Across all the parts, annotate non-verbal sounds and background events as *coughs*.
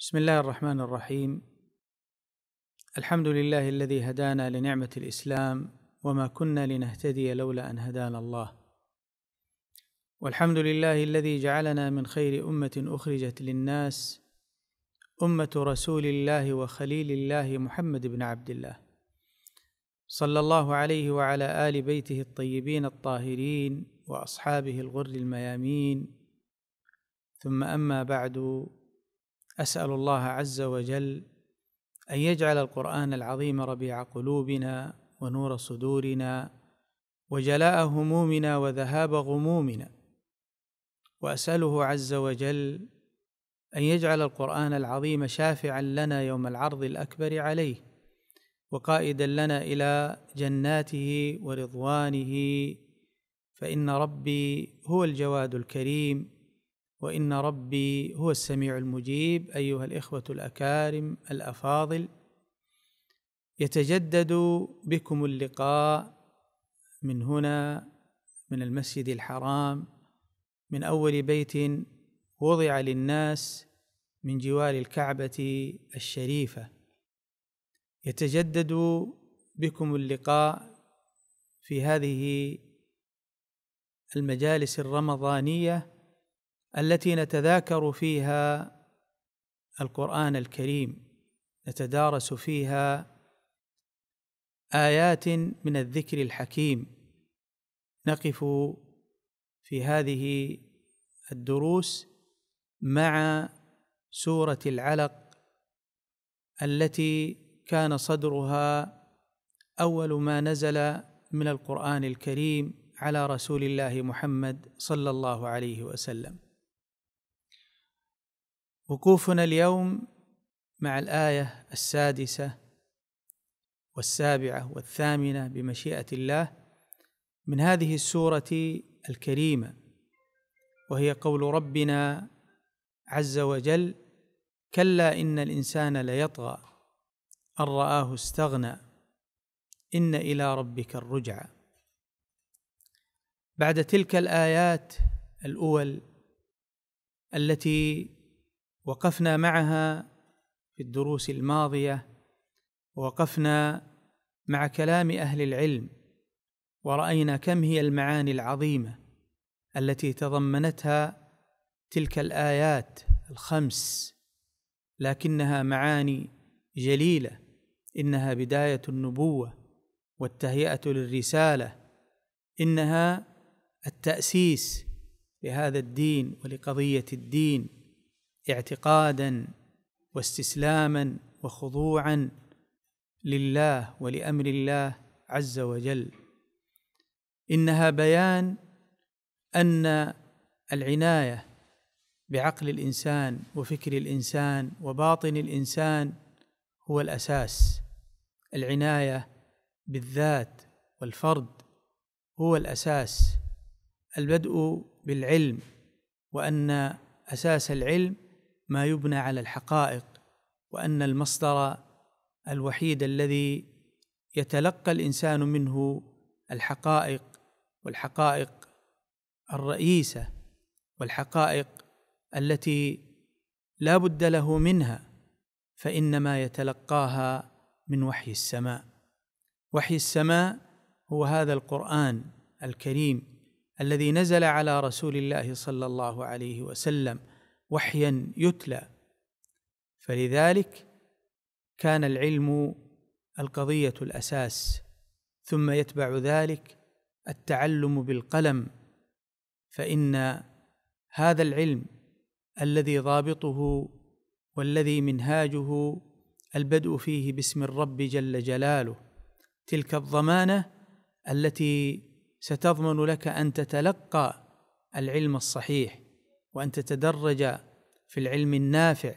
بسم الله الرحمن الرحيم الحمد لله الذي هدانا لنعمه الاسلام وما كنا لنهتدي لولا ان هدانا الله والحمد لله الذي جعلنا من خير امه اخرجت للناس امه رسول الله وخليل الله محمد بن عبد الله صلى الله عليه وعلى ال بيته الطيبين الطاهرين واصحابه الغر الميامين ثم اما بعد اسال الله عز وجل ان يجعل القران العظيم ربيع قلوبنا ونور صدورنا وجلاء همومنا وذهاب غمومنا واساله عز وجل ان يجعل القران العظيم شافعا لنا يوم العرض الاكبر عليه وقائدا لنا الى جناته ورضوانه فان ربي هو الجواد الكريم وان ربي هو السميع المجيب ايها الاخوه الاكارم الافاضل يتجدد بكم اللقاء من هنا من المسجد الحرام من اول بيت وضع للناس من جوار الكعبه الشريفه يتجدد بكم اللقاء في هذه المجالس الرمضانيه التي نتذاكر فيها القران الكريم نتدارس فيها ايات من الذكر الحكيم نقف في هذه الدروس مع سوره العلق التي كان صدرها اول ما نزل من القران الكريم على رسول الله محمد صلى الله عليه وسلم وقوفنا اليوم مع الايه السادسه والسابعه والثامنه بمشيئه الله من هذه السوره الكريمه وهي قول ربنا عز وجل كلا ان الانسان ليطغى ان راه استغنى ان الى ربك الرجعى بعد تلك الايات الاول التي وقفنا معها في الدروس الماضيه ووقفنا مع كلام اهل العلم وراينا كم هي المعاني العظيمه التي تضمنتها تلك الايات الخمس لكنها معاني جليله انها بدايه النبوه والتهيئه للرساله انها التاسيس لهذا الدين ولقضيه الدين اعتقادا واستسلاما وخضوعا لله ولامر الله عز وجل انها بيان ان العنايه بعقل الانسان وفكر الانسان وباطن الانسان هو الاساس العنايه بالذات والفرد هو الاساس البدء بالعلم وان اساس العلم ما يبنى على الحقائق وان المصدر الوحيد الذي يتلقى الانسان منه الحقائق والحقائق الرئيسه والحقائق التي لا بد له منها فانما يتلقاها من وحي السماء وحي السماء هو هذا القران الكريم الذي نزل على رسول الله صلى الله عليه وسلم وحيا يتلى فلذلك كان العلم القضيه الاساس ثم يتبع ذلك التعلم بالقلم فان هذا العلم الذي ضابطه والذي منهاجه البدء فيه باسم الرب جل جلاله تلك الضمانه التي ستضمن لك ان تتلقى العلم الصحيح وان تتدرج في العلم النافع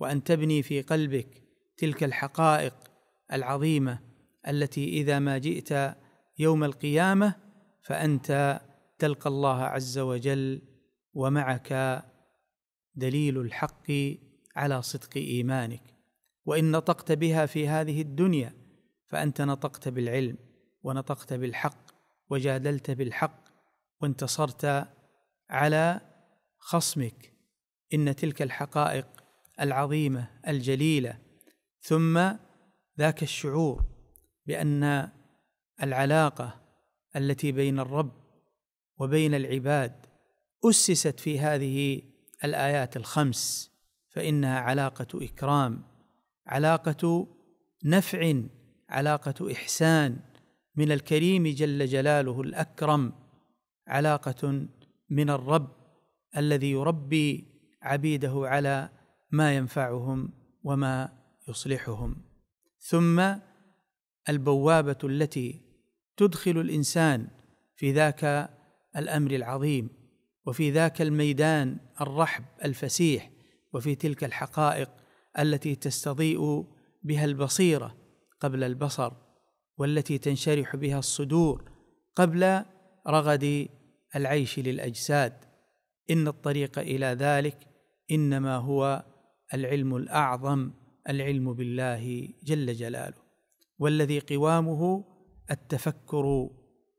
وان تبني في قلبك تلك الحقائق العظيمه التي اذا ما جئت يوم القيامه فانت تلقى الله عز وجل ومعك دليل الحق على صدق ايمانك وان نطقت بها في هذه الدنيا فانت نطقت بالعلم ونطقت بالحق وجادلت بالحق وانتصرت على خصمك ان تلك الحقائق العظيمه الجليله ثم ذاك الشعور بان العلاقه التي بين الرب وبين العباد اسست في هذه الايات الخمس فانها علاقه اكرام علاقه نفع علاقه احسان من الكريم جل جلاله الاكرم علاقه من الرب الذي يربي عبيده على ما ينفعهم وما يصلحهم ثم البوابه التي تدخل الانسان في ذاك الامر العظيم وفي ذاك الميدان الرحب الفسيح وفي تلك الحقائق التي تستضيء بها البصيره قبل البصر والتي تنشرح بها الصدور قبل رغد العيش للاجساد ان الطريق الى ذلك انما هو العلم الاعظم العلم بالله جل جلاله والذي قوامه التفكر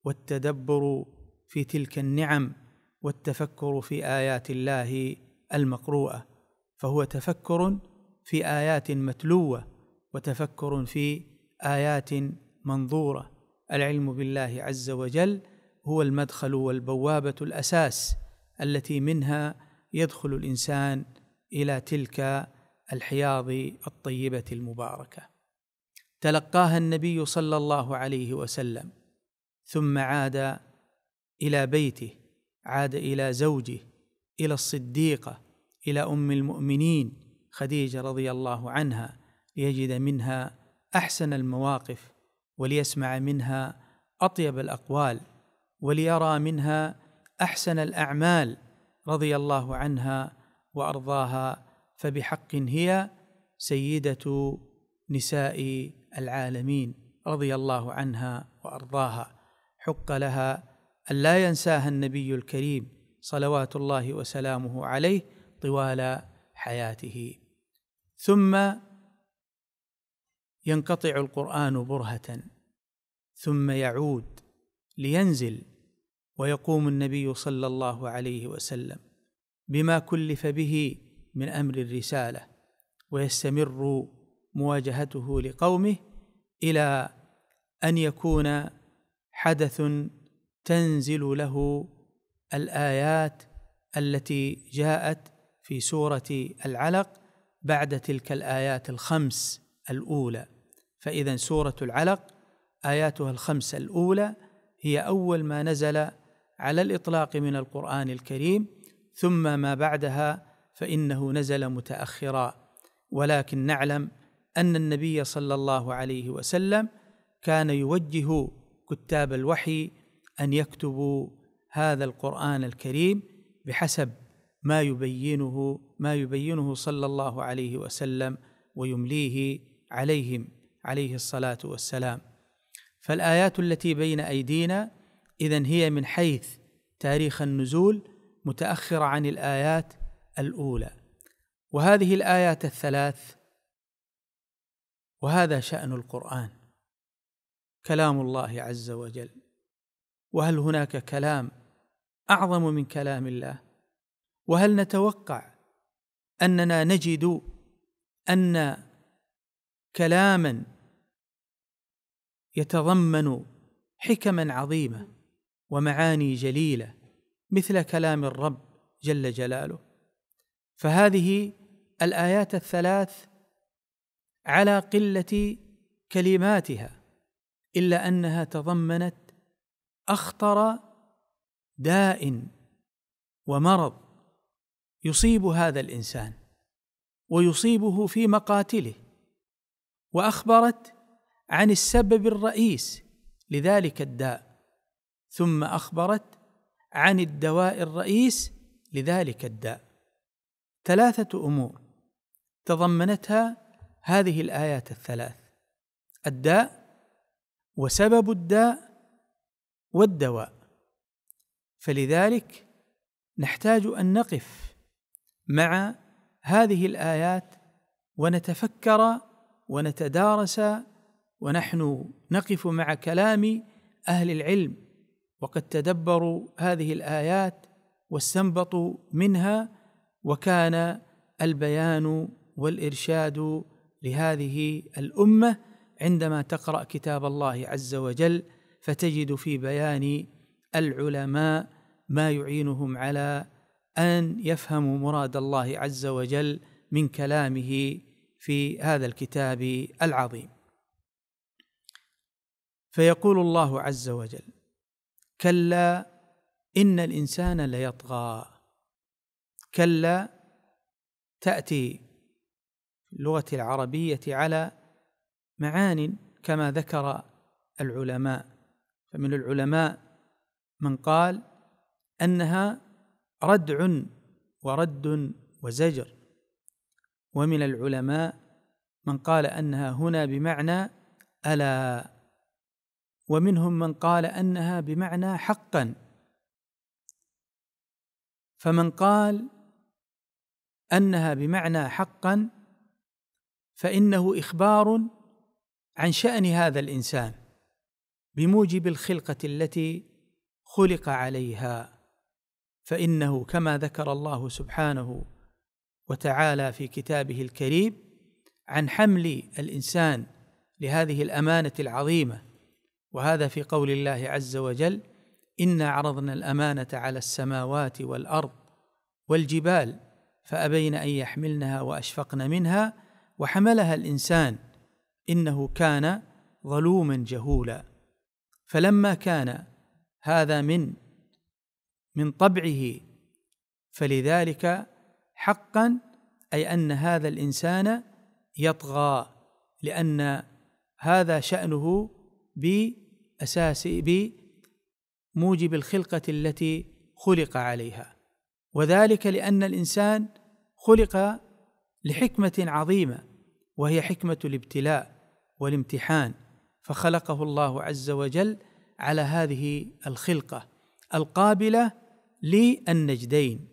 والتدبر في تلك النعم والتفكر في ايات الله المقروءه فهو تفكر في ايات متلوه وتفكر في ايات منظوره العلم بالله عز وجل هو المدخل والبوابه الاساس التي منها يدخل الانسان الى تلك الحياض الطيبه المباركه تلقاها النبي صلى الله عليه وسلم ثم عاد الى بيته عاد الى زوجه الى الصديقه الى ام المؤمنين خديجه رضي الله عنها ليجد منها احسن المواقف وليسمع منها اطيب الاقوال وليرى منها احسن الاعمال رضي الله عنها وارضاها فبحق هي سيده نساء العالمين رضي الله عنها وارضاها حق لها ان لا ينساها النبي الكريم صلوات الله وسلامه عليه طوال حياته ثم ينقطع القران برهه ثم يعود لينزل ويقوم النبي صلى الله عليه وسلم بما كلف به من امر الرساله ويستمر مواجهته لقومه الى ان يكون حدث تنزل له الايات التي جاءت في سوره العلق بعد تلك الايات الخمس الاولى فاذا سوره العلق اياتها الخمس الاولى هي اول ما نزل على الاطلاق من القران الكريم ثم ما بعدها فانه نزل متاخرا ولكن نعلم ان النبي صلى الله عليه وسلم كان يوجه كتاب الوحي ان يكتبوا هذا القران الكريم بحسب ما يبينه ما يبينه صلى الله عليه وسلم ويمليه عليهم عليه الصلاه والسلام فالايات التي بين ايدينا اذا هي من حيث تاريخ النزول متاخره عن الايات الاولى وهذه الايات الثلاث وهذا شان القران كلام الله عز وجل وهل هناك كلام اعظم من كلام الله وهل نتوقع اننا نجد ان كلاما يتضمن حكما عظيمه ومعاني جليله مثل كلام الرب جل جلاله فهذه الايات الثلاث على قله كلماتها الا انها تضمنت اخطر داء ومرض يصيب هذا الانسان ويصيبه في مقاتله واخبرت عن السبب الرئيس لذلك الداء ثم اخبرت عن الدواء الرئيس لذلك الداء ثلاثه امور تضمنتها هذه الايات الثلاث الداء وسبب الداء والدواء فلذلك نحتاج ان نقف مع هذه الايات ونتفكر ونتدارس ونحن نقف مع كلام اهل العلم وقد تدبروا هذه الايات واستنبطوا منها وكان البيان والارشاد لهذه الامه عندما تقرا كتاب الله عز وجل فتجد في بيان العلماء ما يعينهم على ان يفهموا مراد الله عز وجل من كلامه في هذا الكتاب العظيم فيقول الله عز وجل كلا ان الانسان ليطغى كلا تاتي اللغه العربيه على معان كما ذكر العلماء فمن العلماء من قال انها ردع ورد وزجر ومن العلماء من قال انها هنا بمعنى الا ومنهم من قال انها بمعنى حقا فمن قال انها بمعنى حقا فانه اخبار عن شان هذا الانسان بموجب الخلقه التي خلق عليها فانه كما ذكر الله سبحانه وتعالى في كتابه الكريم عن حمل الانسان لهذه الامانه العظيمه وهذا في قول الله عز وجل انا عرضنا الامانه على السماوات والارض والجبال فابين ان يحملنها واشفقن منها وحملها الانسان انه كان ظلوما جهولا فلما كان هذا من من طبعه فلذلك حقا اي ان هذا الانسان يطغى لان هذا شانه ب أساسي بموجب الخلقة التي خلق عليها وذلك لأن الإنسان خلق لحكمة عظيمة وهي حكمة الابتلاء والامتحان فخلقه الله عز وجل على هذه الخلقة القابلة للنجدين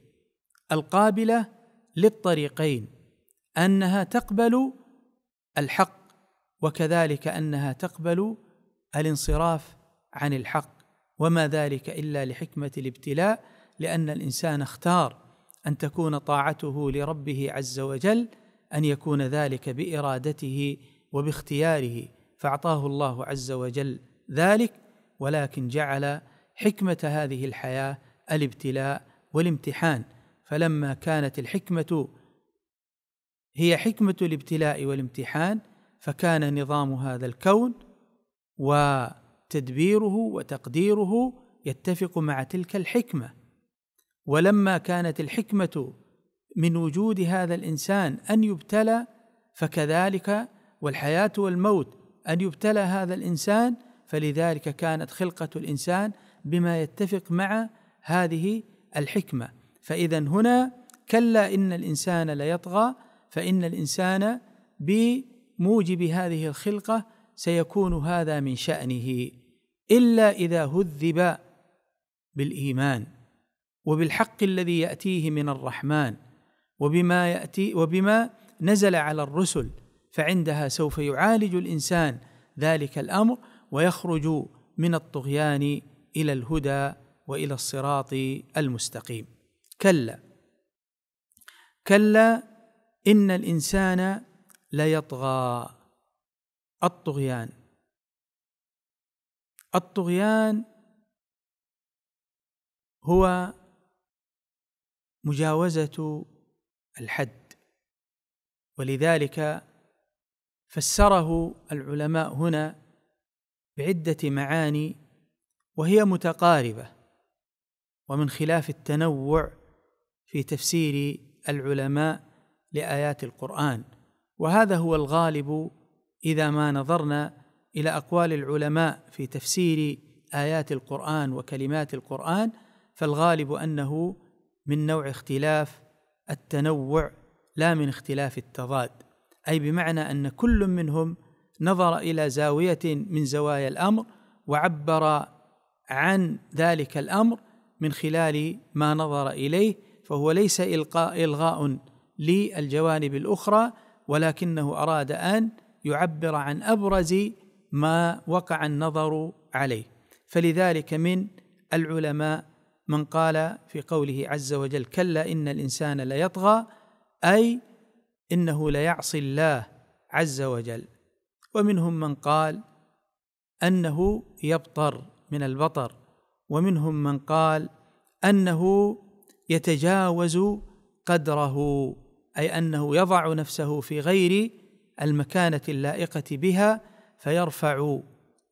القابلة للطريقين أنها تقبل الحق وكذلك أنها تقبل الانصراف عن الحق وما ذلك الا لحكمه الابتلاء لان الانسان اختار ان تكون طاعته لربه عز وجل ان يكون ذلك بارادته وباختياره فاعطاه الله عز وجل ذلك ولكن جعل حكمه هذه الحياه الابتلاء والامتحان فلما كانت الحكمه هي حكمه الابتلاء والامتحان فكان نظام هذا الكون وتدبيره وتقديره يتفق مع تلك الحكمه ولما كانت الحكمه من وجود هذا الانسان ان يبتلى فكذلك والحياه والموت ان يبتلى هذا الانسان فلذلك كانت خلقه الانسان بما يتفق مع هذه الحكمه فاذا هنا كلا ان الانسان ليطغى فان الانسان بموجب هذه الخلقه سيكون هذا من شأنه إلا إذا هذب بالإيمان وبالحق الذي يأتيه من الرحمن وبما يأتي وبما نزل على الرسل فعندها سوف يعالج الإنسان ذلك الأمر ويخرج من الطغيان إلى الهدى وإلى الصراط المستقيم كلا كلا إن الإنسان ليطغى الطغيان الطغيان هو مجاوزه الحد ولذلك فسره العلماء هنا بعده معاني وهي متقاربه ومن خلاف التنوع في تفسير العلماء لايات القران وهذا هو الغالب اذا ما نظرنا الى اقوال العلماء في تفسير ايات القران وكلمات القران فالغالب انه من نوع اختلاف التنوع لا من اختلاف التضاد اي بمعنى ان كل منهم نظر الى زاويه من زوايا الامر وعبر عن ذلك الامر من خلال ما نظر اليه فهو ليس الغاء للجوانب الاخرى ولكنه اراد ان يعبر عن ابرز ما وقع النظر عليه فلذلك من العلماء من قال في قوله عز وجل كلا ان الانسان ليطغى اي انه ليعصي الله عز وجل ومنهم من قال انه يبطر من البطر ومنهم من قال انه يتجاوز قدره اي انه يضع نفسه في غير المكانه اللائقه بها فيرفع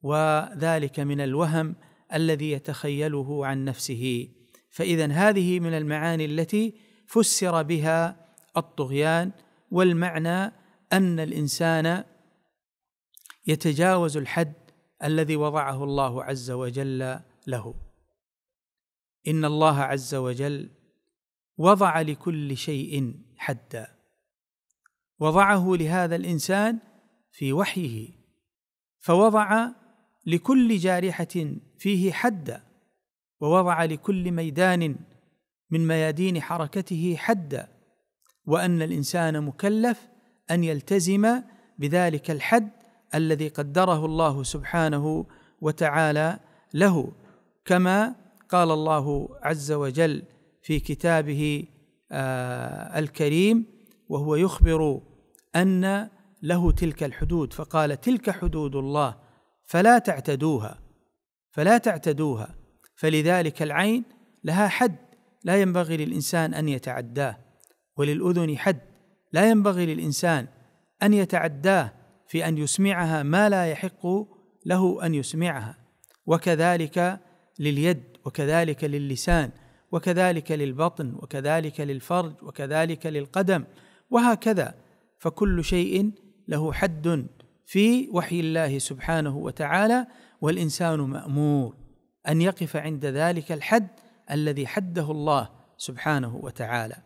وذلك من الوهم الذي يتخيله عن نفسه فاذا هذه من المعاني التي فسر بها الطغيان والمعنى ان الانسان يتجاوز الحد الذي وضعه الله عز وجل له ان الله عز وجل وضع لكل شيء حدا وضعه لهذا الانسان في وحيه فوضع لكل جارحه فيه حدا ووضع لكل ميدان من ميادين حركته حدا وان الانسان مكلف ان يلتزم بذلك الحد الذي قدره الله سبحانه وتعالى له كما قال الله عز وجل في كتابه آه، الكريم وهو يخبر ان له تلك الحدود فقال تلك حدود الله فلا تعتدوها فلا تعتدوها فلذلك العين لها حد لا ينبغي للانسان ان يتعداه وللاذن حد لا ينبغي للانسان ان يتعداه في ان يسمعها ما لا يحق له ان يسمعها وكذلك لليد وكذلك للسان وكذلك للبطن وكذلك للفرج وكذلك للقدم وهكذا فكل شيء له حد في وحي الله سبحانه وتعالى والانسان مامور ان يقف عند ذلك الحد الذي حده الله سبحانه وتعالى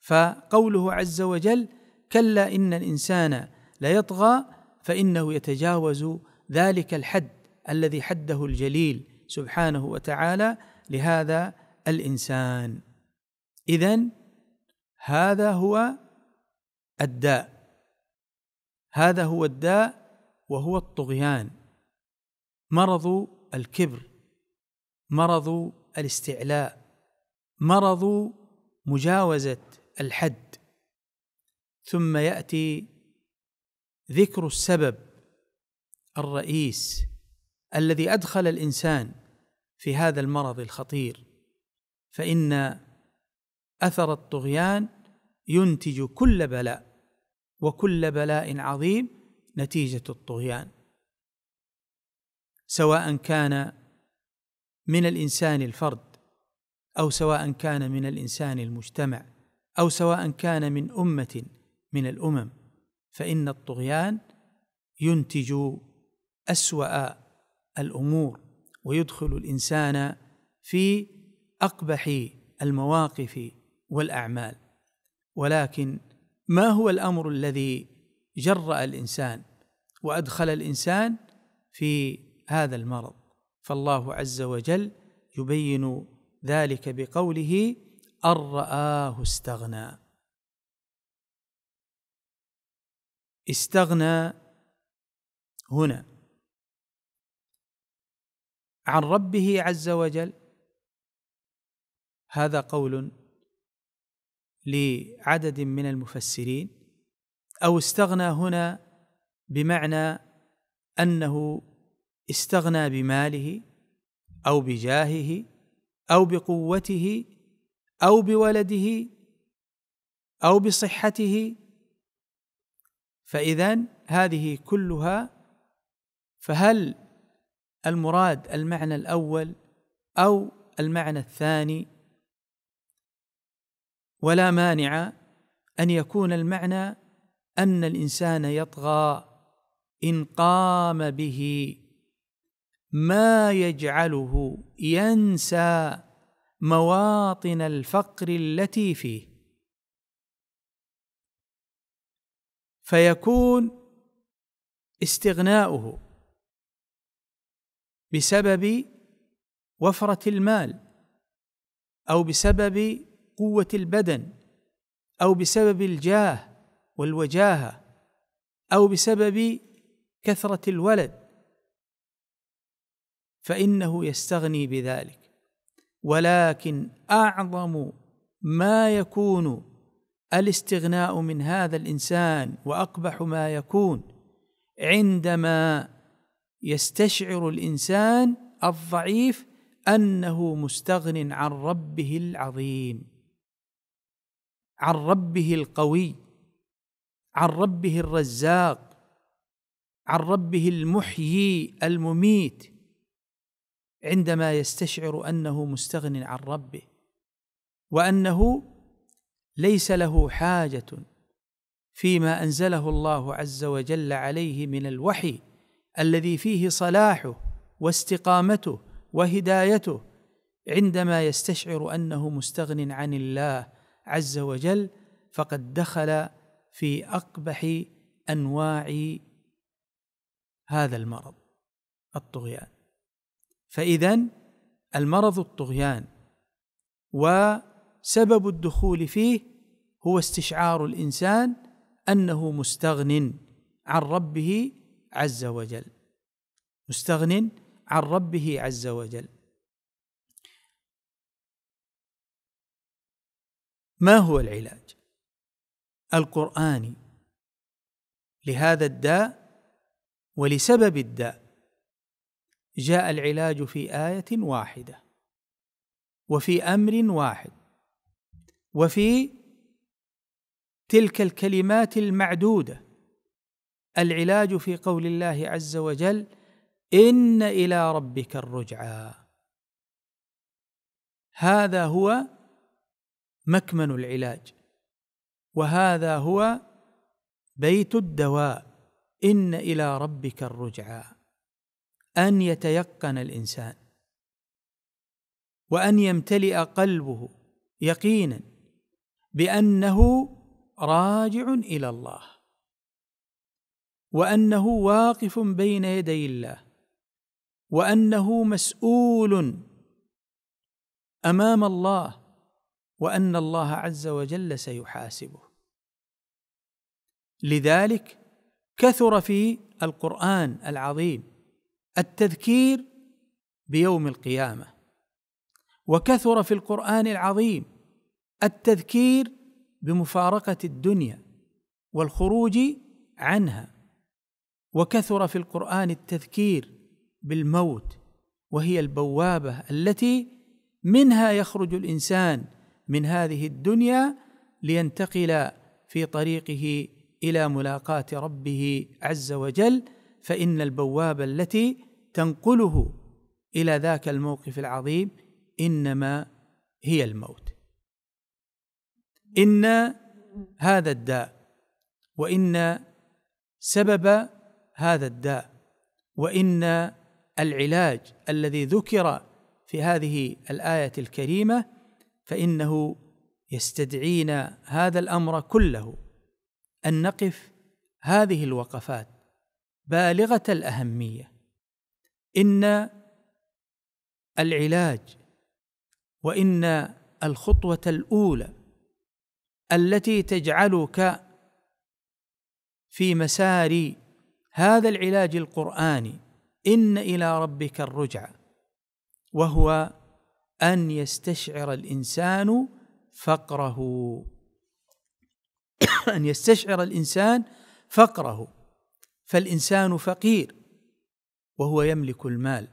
فقوله عز وجل كلا ان الانسان ليطغى فانه يتجاوز ذلك الحد الذي حده الجليل سبحانه وتعالى لهذا الانسان اذا هذا هو الداء هذا هو الداء وهو الطغيان مرض الكبر مرض الاستعلاء مرض مجاوزه الحد ثم ياتي ذكر السبب الرئيس الذي ادخل الانسان في هذا المرض الخطير فان اثر الطغيان ينتج كل بلاء وكل بلاء عظيم نتيجه الطغيان سواء كان من الانسان الفرد او سواء كان من الانسان المجتمع او سواء كان من امه من الامم فان الطغيان ينتج اسوا الامور ويدخل الانسان في اقبح المواقف والاعمال ولكن ما هو الامر الذي جرأ الانسان وادخل الانسان في هذا المرض فالله عز وجل يبين ذلك بقوله أن رآه استغنى استغنى هنا عن ربه عز وجل هذا قول لعدد من المفسرين او استغنى هنا بمعنى انه استغنى بماله او بجاهه او بقوته او بولده او بصحته فاذا هذه كلها فهل المراد المعنى الاول او المعنى الثاني ولا مانع ان يكون المعنى ان الانسان يطغى ان قام به ما يجعله ينسى مواطن الفقر التي فيه فيكون استغناؤه بسبب وفره المال او بسبب قوه البدن او بسبب الجاه والوجاهه او بسبب كثره الولد فانه يستغني بذلك ولكن اعظم ما يكون الاستغناء من هذا الانسان واقبح ما يكون عندما يستشعر الانسان الضعيف انه مستغن عن ربه العظيم عن ربه القوي عن ربه الرزاق عن ربه المحيي المميت عندما يستشعر انه مستغن عن ربه وانه ليس له حاجه فيما انزله الله عز وجل عليه من الوحي الذي فيه صلاحه واستقامته وهدايته عندما يستشعر انه مستغن عن الله عز وجل فقد دخل في اقبح انواع هذا المرض الطغيان فاذا المرض الطغيان وسبب الدخول فيه هو استشعار الانسان انه مستغن عن ربه عز وجل مستغن عن ربه عز وجل ما هو العلاج القراني لهذا الداء ولسبب الداء جاء العلاج في ايه واحده وفي امر واحد وفي تلك الكلمات المعدوده العلاج في قول الله عز وجل ان الى ربك الرجعى هذا هو مكمن العلاج وهذا هو بيت الدواء ان الى ربك الرجعى ان يتيقن الانسان وان يمتلئ قلبه يقينا بانه راجع الى الله وانه واقف بين يدي الله وانه مسؤول امام الله وان الله عز وجل سيحاسبه لذلك كثر في القران العظيم التذكير بيوم القيامه وكثر في القران العظيم التذكير بمفارقه الدنيا والخروج عنها وكثر في القران التذكير بالموت وهي البوابه التي منها يخرج الانسان من هذه الدنيا لينتقل في طريقه الى ملاقاه ربه عز وجل فان البوابه التي تنقله الى ذاك الموقف العظيم انما هي الموت ان هذا الداء وان سبب هذا الداء وان العلاج الذي ذكر في هذه الايه الكريمه فانه يستدعينا هذا الامر كله ان نقف هذه الوقفات بالغه الاهميه ان العلاج وان الخطوه الاولى التي تجعلك في مسار هذا العلاج القراني ان الى ربك الرجعه وهو ان يستشعر الانسان فقره *coughs* ان يستشعر الانسان فقره فالانسان فقير وهو يملك المال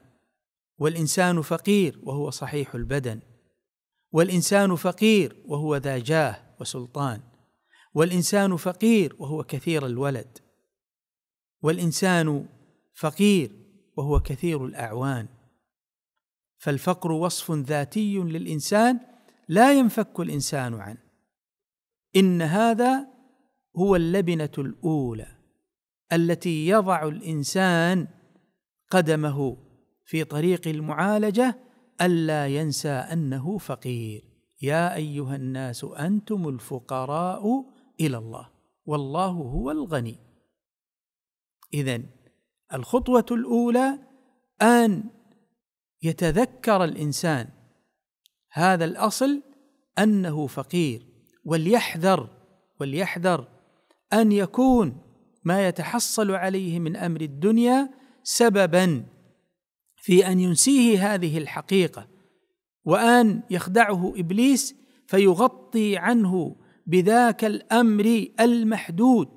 والانسان فقير وهو صحيح البدن والانسان فقير وهو ذا جاه وسلطان والانسان فقير وهو كثير الولد والانسان فقير وهو كثير الاعوان فالفقر وصف ذاتي للانسان لا ينفك الانسان عنه ان هذا هو اللبنه الاولى التي يضع الانسان قدمه في طريق المعالجه الا ينسى انه فقير يا ايها الناس انتم الفقراء الى الله والله هو الغني اذا الخطوه الاولى ان يتذكر الانسان هذا الاصل انه فقير وليحذر وليحذر ان يكون ما يتحصل عليه من امر الدنيا سببا في ان ينسيه هذه الحقيقه وان يخدعه ابليس فيغطي عنه بذاك الامر المحدود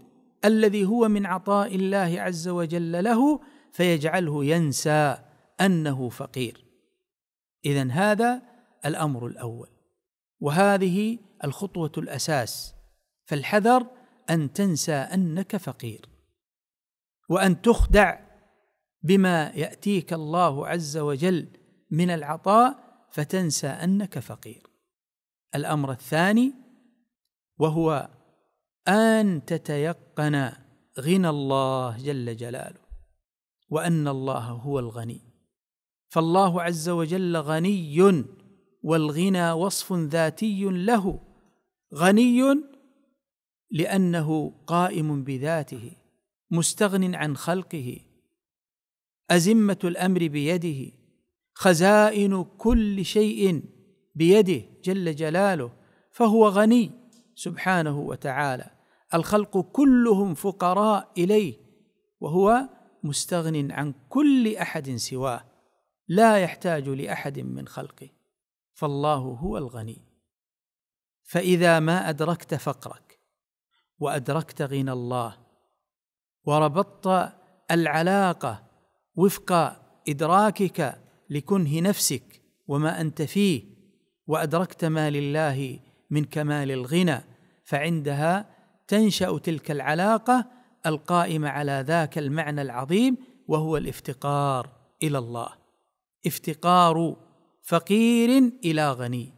الذي هو من عطاء الله عز وجل له فيجعله ينسى انه فقير اذا هذا الامر الاول وهذه الخطوه الاساس فالحذر ان تنسى انك فقير وان تخدع بما ياتيك الله عز وجل من العطاء فتنسى انك فقير الامر الثاني وهو ان تتيقن غنى الله جل جلاله وان الله هو الغني فالله عز وجل غني والغنى وصف ذاتي له غني لانه قائم بذاته مستغن عن خلقه ازمه الامر بيده خزائن كل شيء بيده جل جلاله فهو غني سبحانه وتعالى الخلق كلهم فقراء اليه وهو مستغن عن كل احد سواه لا يحتاج لاحد من خلقه فالله هو الغني فاذا ما ادركت فقرك وادركت غنى الله وربطت العلاقه وفق ادراكك لكنه نفسك وما انت فيه وادركت ما لله من كمال الغنى فعندها تنشا تلك العلاقه القائمه على ذاك المعنى العظيم وهو الافتقار الى الله افتقار فقير الى غني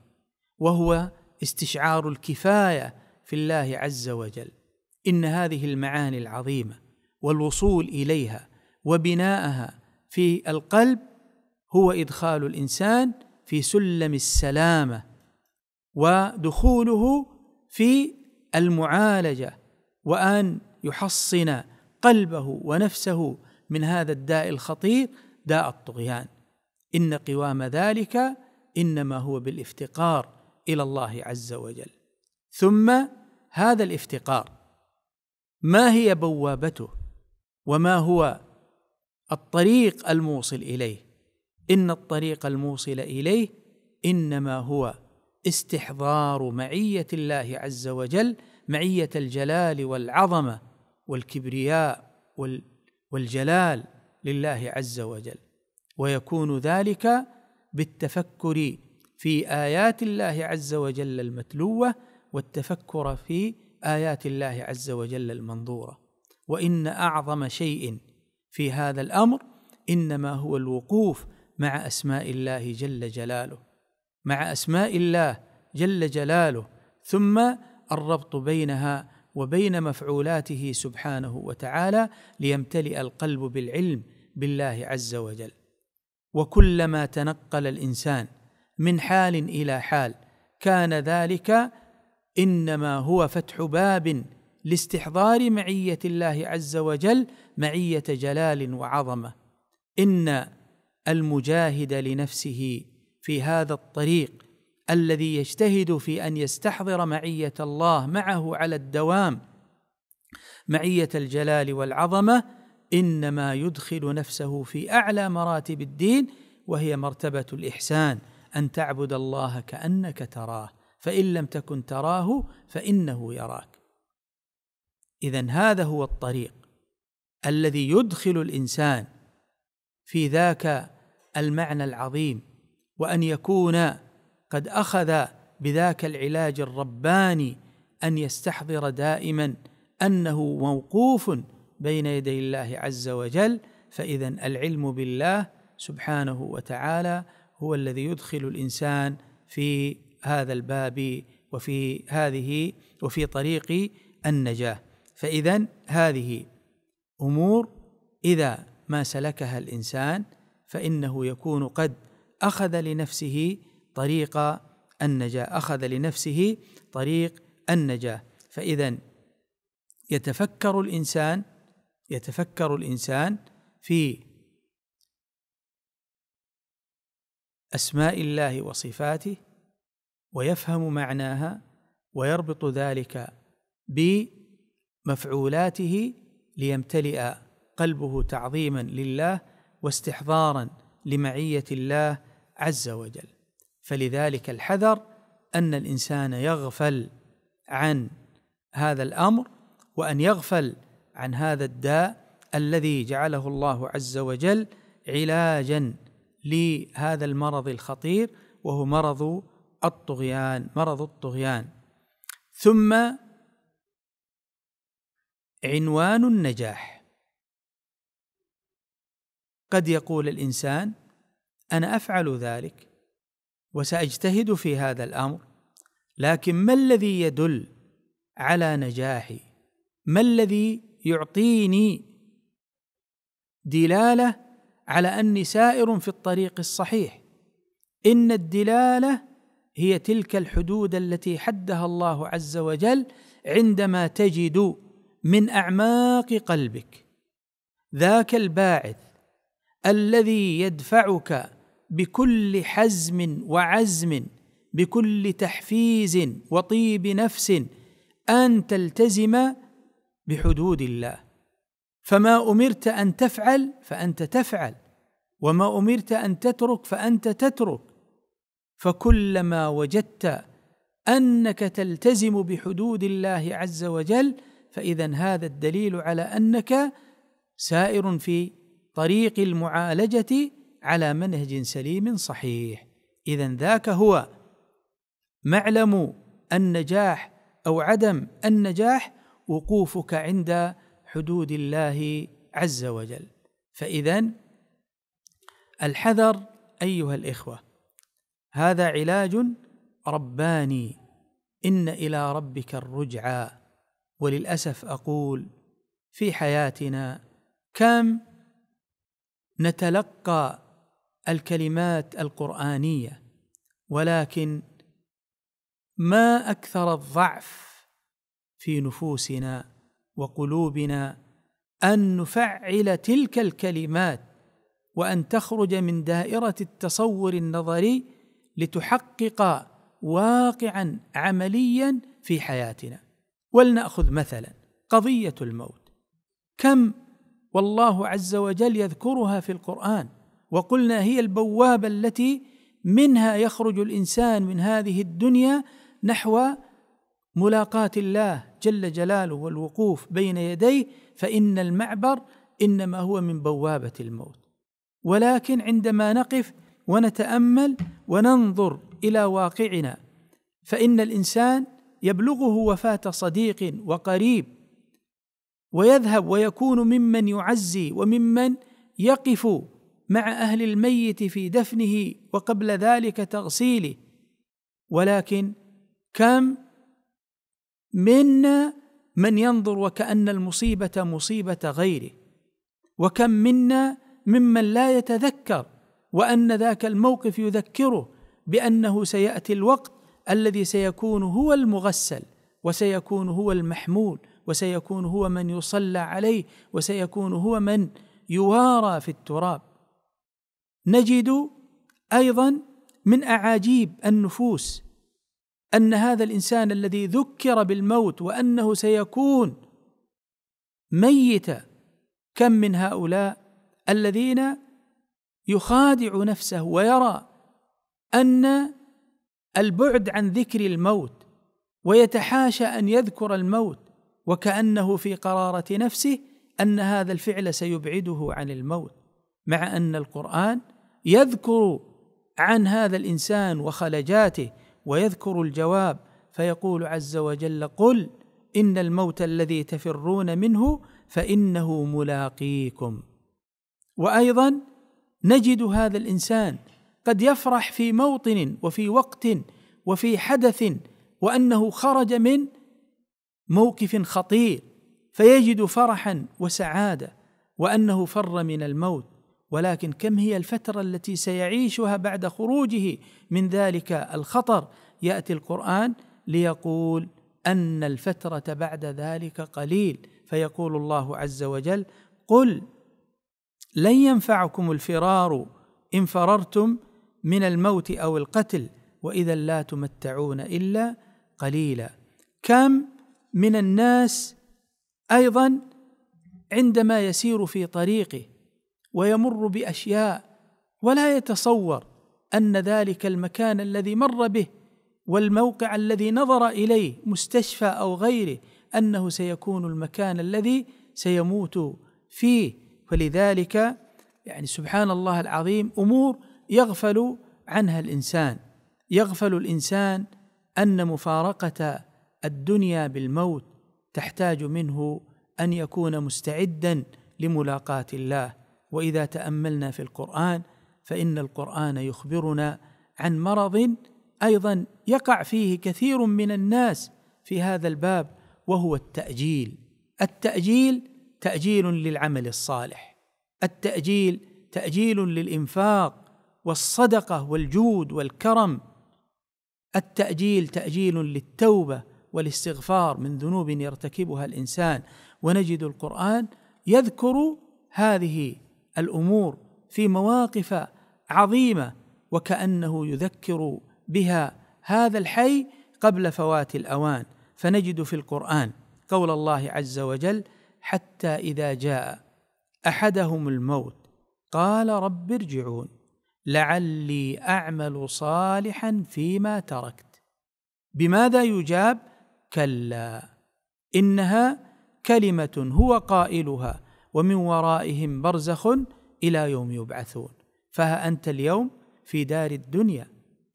وهو استشعار الكفايه في الله عز وجل ان هذه المعاني العظيمه والوصول اليها وبناءها في القلب هو ادخال الانسان في سلم السلامه ودخوله في المعالجه وان يحصن قلبه ونفسه من هذا الداء الخطير داء الطغيان إن قوام ذلك إنما هو بالافتقار إلى الله عز وجل ثم هذا الافتقار ما هي بوابته وما هو الطريق الموصل إليه إن الطريق الموصل إليه إنما هو استحضار معية الله عز وجل معية الجلال والعظمة والكبرياء والجلال لله عز وجل ويكون ذلك بالتفكر في ايات الله عز وجل المتلوه والتفكر في ايات الله عز وجل المنظوره وان اعظم شيء في هذا الامر انما هو الوقوف مع اسماء الله جل جلاله مع اسماء الله جل جلاله ثم الربط بينها وبين مفعولاته سبحانه وتعالى ليمتلئ القلب بالعلم بالله عز وجل وكلما تنقل الانسان من حال الى حال كان ذلك انما هو فتح باب لاستحضار معيه الله عز وجل معيه جلال وعظمه ان المجاهد لنفسه في هذا الطريق الذي يجتهد في ان يستحضر معيه الله معه على الدوام معيه الجلال والعظمه انما يدخل نفسه في اعلى مراتب الدين وهي مرتبه الاحسان ان تعبد الله كانك تراه فان لم تكن تراه فانه يراك اذا هذا هو الطريق الذي يدخل الانسان في ذاك المعنى العظيم وان يكون قد اخذ بذاك العلاج الرباني ان يستحضر دائما انه موقوف بين يدي الله عز وجل فاذا العلم بالله سبحانه وتعالى هو الذي يدخل الانسان في هذا الباب وفي هذه وفي طريق النجاه فاذا هذه امور اذا ما سلكها الانسان فانه يكون قد اخذ لنفسه طريق النجاه اخذ لنفسه طريق النجاه فاذا يتفكر الانسان يتفكر الانسان في اسماء الله وصفاته ويفهم معناها ويربط ذلك بمفعولاته ليمتلئ قلبه تعظيما لله واستحضارا لمعيه الله عز وجل فلذلك الحذر ان الانسان يغفل عن هذا الامر وان يغفل عن هذا الداء الذي جعله الله عز وجل علاجا لهذا المرض الخطير وهو مرض الطغيان مرض الطغيان ثم عنوان النجاح قد يقول الانسان انا افعل ذلك وساجتهد في هذا الامر لكن ما الذي يدل على نجاحي ما الذي يعطيني دلاله على اني سائر في الطريق الصحيح ان الدلاله هي تلك الحدود التي حدها الله عز وجل عندما تجد من اعماق قلبك ذاك الباعث الذي يدفعك بكل حزم وعزم بكل تحفيز وطيب نفس ان تلتزم بحدود الله فما امرت ان تفعل فانت تفعل وما امرت ان تترك فانت تترك فكلما وجدت انك تلتزم بحدود الله عز وجل فاذا هذا الدليل على انك سائر في طريق المعالجه على منهج سليم صحيح اذا ذاك هو معلم النجاح او عدم النجاح وقوفك عند حدود الله عز وجل فاذا الحذر ايها الاخوه هذا علاج رباني ان الى ربك الرجعى وللاسف اقول في حياتنا كم نتلقى الكلمات القرانيه ولكن ما اكثر الضعف في نفوسنا وقلوبنا ان نفعل تلك الكلمات وان تخرج من دائره التصور النظري لتحقق واقعا عمليا في حياتنا ولناخذ مثلا قضيه الموت كم والله عز وجل يذكرها في القران وقلنا هي البوابه التي منها يخرج الانسان من هذه الدنيا نحو ملاقاة الله جل جلاله والوقوف بين يديه فإن المعبر إنما هو من بوابة الموت ولكن عندما نقف ونتأمل وننظر إلى واقعنا فإن الإنسان يبلغه وفاة صديق وقريب ويذهب ويكون ممن يعزي وممن يقف مع أهل الميت في دفنه وقبل ذلك تغسيله ولكن كم من من ينظر وكأن المصيبة مصيبة غيره وكم منا ممن لا يتذكر وأن ذاك الموقف يذكره بأنه سيأتي الوقت الذي سيكون هو المغسل وسيكون هو المحمول وسيكون هو من يصلى عليه وسيكون هو من يوارى في التراب نجد ايضا من اعاجيب النفوس ان هذا الانسان الذي ذكر بالموت وانه سيكون ميتا كم من هؤلاء الذين يخادع نفسه ويرى ان البعد عن ذكر الموت ويتحاشى ان يذكر الموت وكانه في قراره نفسه ان هذا الفعل سيبعده عن الموت مع ان القران يذكر عن هذا الانسان وخلجاته ويذكر الجواب فيقول عز وجل قل ان الموت الذي تفرون منه فانه ملاقيكم وايضا نجد هذا الانسان قد يفرح في موطن وفي وقت وفي حدث وانه خرج من موقف خطير فيجد فرحا وسعاده وانه فر من الموت ولكن كم هي الفتره التي سيعيشها بعد خروجه من ذلك الخطر ياتي القران ليقول ان الفتره بعد ذلك قليل فيقول الله عز وجل قل لن ينفعكم الفرار ان فررتم من الموت او القتل واذا لا تمتعون الا قليلا كم من الناس ايضا عندما يسير في طريقه ويمر باشياء ولا يتصور ان ذلك المكان الذي مر به والموقع الذي نظر اليه مستشفى او غيره انه سيكون المكان الذي سيموت فيه فلذلك يعني سبحان الله العظيم امور يغفل عنها الانسان يغفل الانسان ان مفارقه الدنيا بالموت تحتاج منه ان يكون مستعدا لملاقاه الله واذا تاملنا في القران فان القران يخبرنا عن مرض ايضا يقع فيه كثير من الناس في هذا الباب وهو التاجيل التاجيل تاجيل للعمل الصالح التاجيل تاجيل للانفاق والصدقه والجود والكرم التاجيل تاجيل للتوبه والاستغفار من ذنوب يرتكبها الانسان ونجد القران يذكر هذه الامور في مواقف عظيمه وكانه يذكر بها هذا الحي قبل فوات الاوان فنجد في القران قول الله عز وجل حتى اذا جاء احدهم الموت قال رب ارجعون لعلي اعمل صالحا فيما تركت بماذا يجاب كلا انها كلمه هو قائلها ومن ورائهم برزخ الى يوم يبعثون فها انت اليوم في دار الدنيا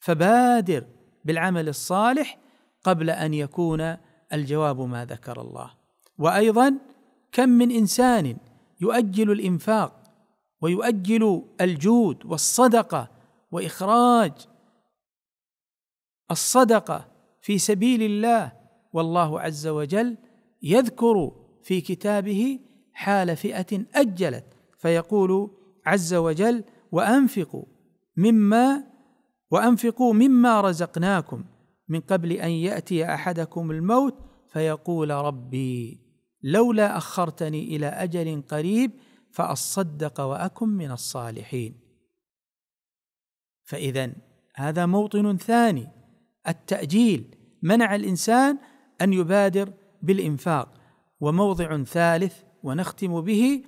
فبادر بالعمل الصالح قبل ان يكون الجواب ما ذكر الله وايضا كم من انسان يؤجل الانفاق ويؤجل الجود والصدقه واخراج الصدقه في سبيل الله والله عز وجل يذكر في كتابه حال فئه اجلت فيقول عز وجل وانفقوا مما وانفقوا مما رزقناكم من قبل ان ياتي احدكم الموت فيقول ربي لولا اخرتني الى اجل قريب فاصدق واكن من الصالحين فاذا هذا موطن ثاني التاجيل منع الانسان ان يبادر بالانفاق وموضع ثالث ونختم به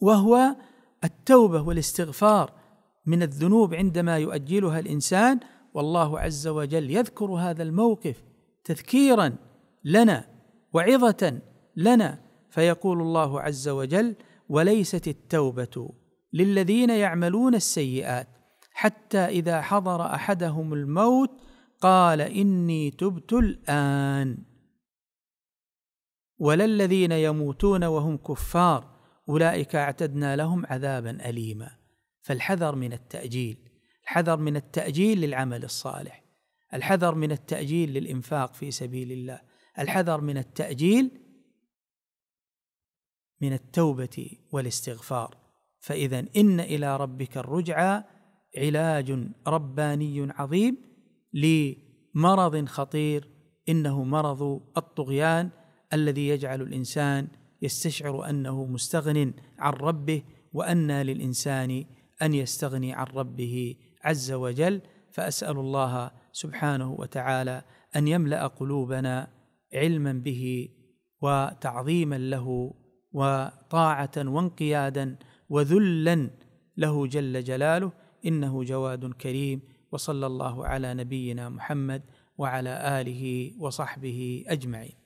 وهو التوبه والاستغفار من الذنوب عندما يؤجلها الانسان والله عز وجل يذكر هذا الموقف تذكيرا لنا وعظه لنا فيقول الله عز وجل وليست التوبه للذين يعملون السيئات حتى اذا حضر احدهم الموت قال اني تبت الان ولا الذين يموتون وهم كفار اولئك اعتدنا لهم عذابا اليما فالحذر من التأجيل الحذر من التأجيل للعمل الصالح الحذر من التأجيل للإنفاق في سبيل الله الحذر من التأجيل من التوبة والاستغفار فإذا إن إلى ربك الرجعى علاج رباني عظيم لمرض خطير إنه مرض الطغيان الذي يجعل الإنسان يستشعر أنه مستغن عن ربه وأن للإنسان ان يستغني عن ربه عز وجل فاسال الله سبحانه وتعالى ان يملا قلوبنا علما به وتعظيما له وطاعه وانقيادا وذلا له جل جلاله انه جواد كريم وصلى الله على نبينا محمد وعلى اله وصحبه اجمعين